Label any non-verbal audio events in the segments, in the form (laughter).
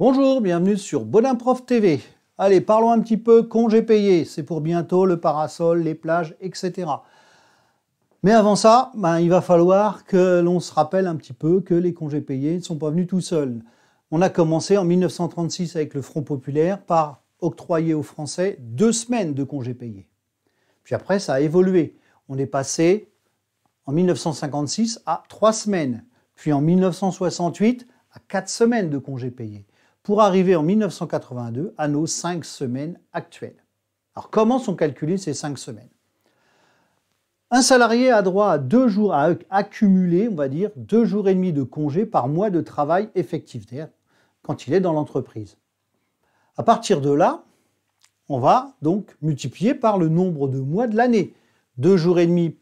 Bonjour, bienvenue sur Bonimprof TV. Allez, parlons un petit peu congés payés. C'est pour bientôt le parasol, les plages, etc. Mais avant ça, ben, il va falloir que l'on se rappelle un petit peu que les congés payés ne sont pas venus tout seuls. On a commencé en 1936 avec le Front Populaire par octroyer aux Français deux semaines de congés payés. Puis après, ça a évolué. On est passé en 1956 à trois semaines, puis en 1968 à quatre semaines de congés payés pour arriver en 1982 à nos cinq semaines actuelles. Alors comment sont calculées ces cinq semaines Un salarié a droit à deux jours à accumuler, on va dire, deux jours et demi de congés par mois de travail effectif, quand il est dans l'entreprise. À partir de là, on va donc multiplier par le nombre de mois de l'année. Deux jours et demi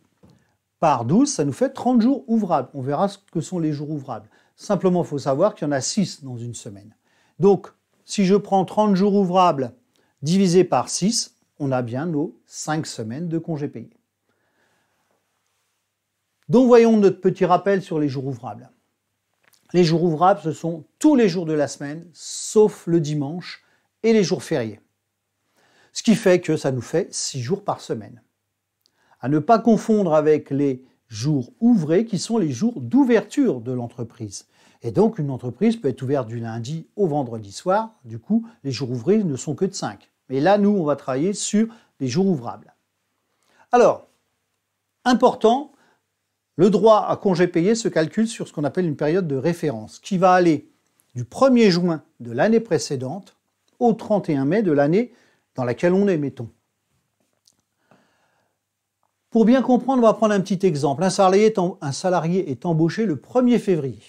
par 12, ça nous fait 30 jours ouvrables. On verra ce que sont les jours ouvrables. Simplement, il faut savoir qu'il y en a 6 dans une semaine. Donc, si je prends 30 jours ouvrables divisé par 6, on a bien nos 5 semaines de congés payés. Donc, voyons notre petit rappel sur les jours ouvrables. Les jours ouvrables, ce sont tous les jours de la semaine, sauf le dimanche et les jours fériés. Ce qui fait que ça nous fait 6 jours par semaine. À ne pas confondre avec les jours ouvrés qui sont les jours d'ouverture de l'entreprise. Et donc, une entreprise peut être ouverte du lundi au vendredi soir. Du coup, les jours ouvrés ne sont que de 5. Mais là, nous, on va travailler sur les jours ouvrables. Alors, important, le droit à congé payé se calcule sur ce qu'on appelle une période de référence, qui va aller du 1er juin de l'année précédente au 31 mai de l'année dans laquelle on est, mettons. Pour bien comprendre, on va prendre un petit exemple. Un salarié est, un salarié est embauché le 1er février.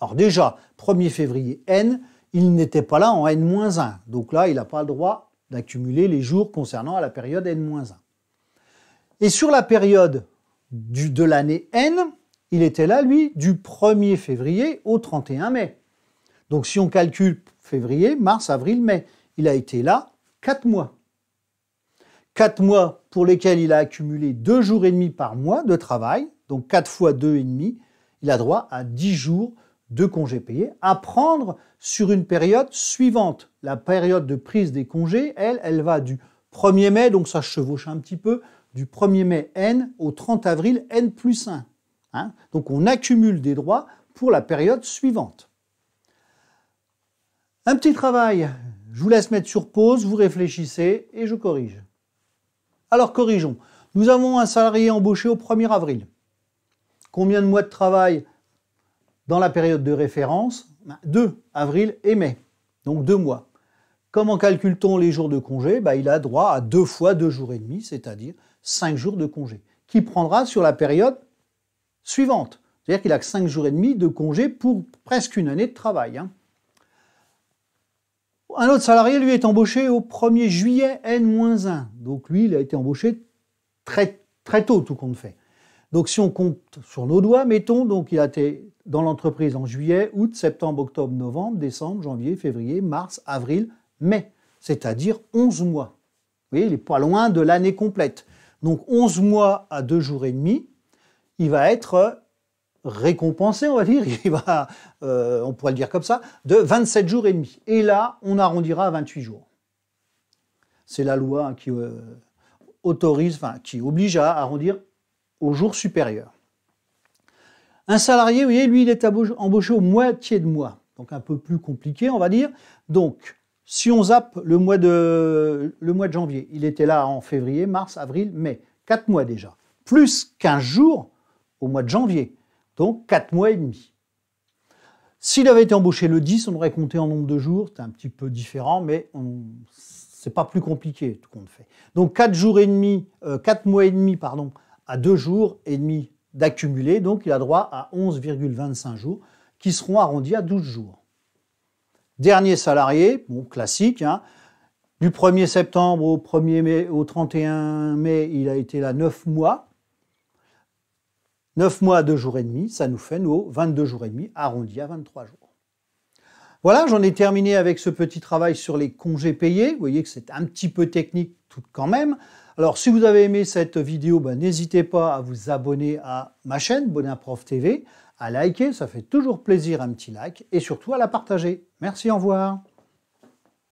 Alors déjà, 1er février N, il n'était pas là en N-1. Donc là, il n'a pas le droit d'accumuler les jours concernant à la période N-1. Et sur la période de l'année N, il était là, lui, du 1er février au 31 mai. Donc si on calcule février, mars, avril, mai, il a été là 4 mois. 4 mois pour lesquels il a accumulé 2 jours et demi par mois de travail, donc 4 fois 2 et demi, il a droit à 10 jours de congés payés à prendre sur une période suivante. La période de prise des congés, elle, elle va du 1er mai, donc ça chevauche un petit peu, du 1er mai N au 30 avril N plus 1. Hein. donc on accumule des droits pour la période suivante. Un petit travail, je vous laisse mettre sur pause, vous réfléchissez et je corrige. Alors corrigeons. Nous avons un salarié embauché au 1er avril. Combien de mois de travail dans la période de référence 2, avril et mai, donc deux mois. Comment calcule-t-on les jours de congé bah, Il a droit à deux fois deux jours et demi, c'est-à-dire cinq jours de congé, qui prendra sur la période suivante. C'est-à-dire qu'il a cinq jours et demi de congé pour presque une année de travail. Hein. Un autre salarié, lui, est embauché au 1er juillet N-1. Donc lui, il a été embauché très, très tôt, tout compte fait. Donc si on compte sur nos doigts, mettons, donc il a été dans l'entreprise en juillet, août, septembre, octobre, novembre, décembre, janvier, février, mars, avril, mai, c'est-à-dire 11 mois. Vous voyez, il n'est pas loin de l'année complète. Donc 11 mois à 2 jours et demi, il va être euh, récompensé, on va dire, (laughs) euh, on pourrait le dire comme ça, de 27 jours et demi. Et là, on arrondira à 28 jours. C'est la loi qui euh, autorise, enfin, qui oblige à arrondir au jour supérieur. Un salarié, vous voyez, lui, il est embauché au moitié de mois, donc un peu plus compliqué, on va dire. Donc, si on zappe le mois de, le mois de janvier, il était là en février, mars, avril, mai, 4 mois déjà, plus 15 jours au mois de janvier, donc quatre mois et demi. S'il avait été embauché le 10, on aurait compté en nombre de jours, c'est un petit peu différent, mais c'est pas plus compliqué tout compte fait. Donc quatre jours et demi, euh, quatre mois et demi pardon, à 2 jours et demi d'accumuler, donc il a droit à 11,25 jours qui seront arrondis à 12 jours. Dernier salarié, bon, classique, hein. du 1er septembre au 1er mai, au 31 mai, il a été là 9 mois. 9 mois à 2 jours et demi, ça nous fait nos 22 jours et demi arrondis à 23 jours. Voilà, j'en ai terminé avec ce petit travail sur les congés payés. Vous voyez que c'est un petit peu technique tout quand même. Alors, si vous avez aimé cette vidéo, ben, n'hésitez pas à vous abonner à ma chaîne, Bonaprof TV, à liker, ça fait toujours plaisir un petit like, et surtout à la partager. Merci, au revoir.